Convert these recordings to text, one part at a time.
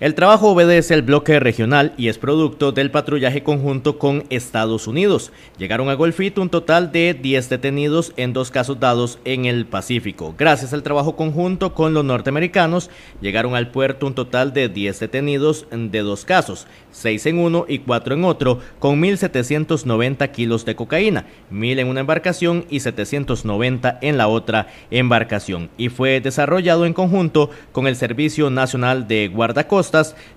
El trabajo obedece al bloque regional y es producto del patrullaje conjunto con Estados Unidos. Llegaron a Golfito un total de 10 detenidos en dos casos dados en el Pacífico. Gracias al trabajo conjunto con los norteamericanos, llegaron al puerto un total de 10 detenidos de dos casos, 6 en uno y 4 en otro, con 1.790 kilos de cocaína, 1.000 en una embarcación y 790 en la otra embarcación. Y fue desarrollado en conjunto con el Servicio Nacional de Guardacostas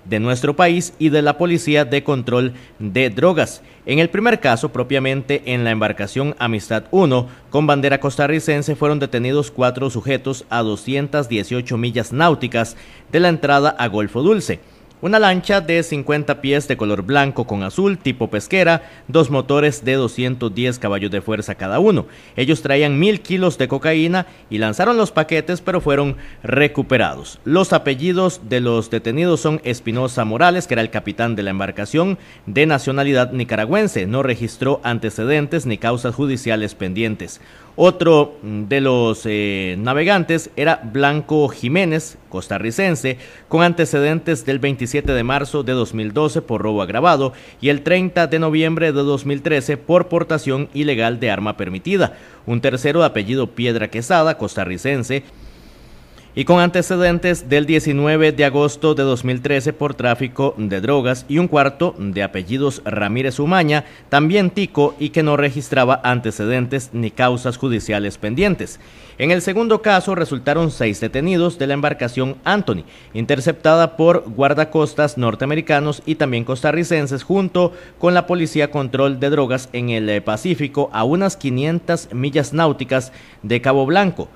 de nuestro país y de la Policía de Control de Drogas. En el primer caso, propiamente en la embarcación Amistad 1, con bandera costarricense, fueron detenidos cuatro sujetos a 218 millas náuticas de la entrada a Golfo Dulce una lancha de 50 pies de color blanco con azul tipo pesquera, dos motores de 210 caballos de fuerza cada uno. Ellos traían mil kilos de cocaína y lanzaron los paquetes pero fueron recuperados. Los apellidos de los detenidos son Espinosa Morales, que era el capitán de la embarcación de nacionalidad nicaragüense, no registró antecedentes ni causas judiciales pendientes. Otro mm, de los eh, navegantes era Blanco Jiménez, costarricense, con antecedentes del 27 de marzo de 2012 por robo agravado y el 30 de noviembre de 2013 por portación ilegal de arma permitida. Un tercero de apellido Piedra Quesada, costarricense, y con antecedentes del 19 de agosto de 2013 por tráfico de drogas y un cuarto de apellidos Ramírez Umaña, también Tico, y que no registraba antecedentes ni causas judiciales pendientes. En el segundo caso resultaron seis detenidos de la embarcación Anthony, interceptada por guardacostas norteamericanos y también costarricenses junto con la Policía Control de Drogas en el Pacífico a unas 500 millas náuticas de Cabo Blanco.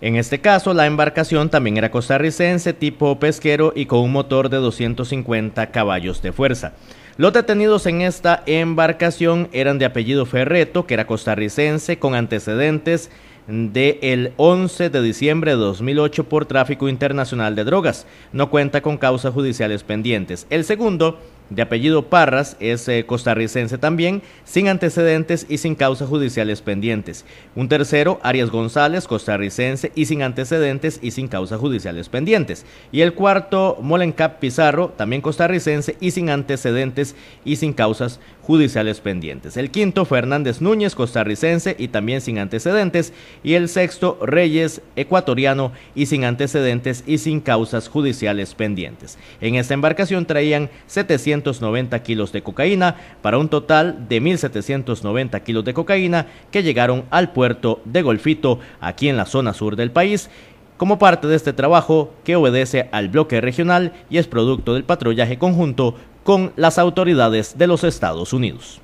En este caso, la embarcación también era costarricense, tipo pesquero y con un motor de 250 caballos de fuerza. Los detenidos en esta embarcación eran de apellido Ferreto, que era costarricense, con antecedentes de el 11 de diciembre de 2008 por tráfico internacional de drogas. No cuenta con causas judiciales pendientes. El segundo de apellido Parras, es eh, costarricense también, sin antecedentes y sin causas judiciales pendientes. Un tercero, Arias González, costarricense y sin antecedentes y sin causas judiciales pendientes. Y el cuarto, Molencap Pizarro, también costarricense y sin antecedentes y sin causas judiciales pendientes. El quinto, Fernández Núñez, costarricense y también sin antecedentes. Y el sexto, Reyes, ecuatoriano y sin antecedentes y sin causas judiciales pendientes. En esta embarcación traían 700 kilos de cocaína para un total de 1.790 kilos de cocaína que llegaron al puerto de Golfito, aquí en la zona sur del país, como parte de este trabajo que obedece al bloque regional y es producto del patrullaje conjunto con las autoridades de los Estados Unidos.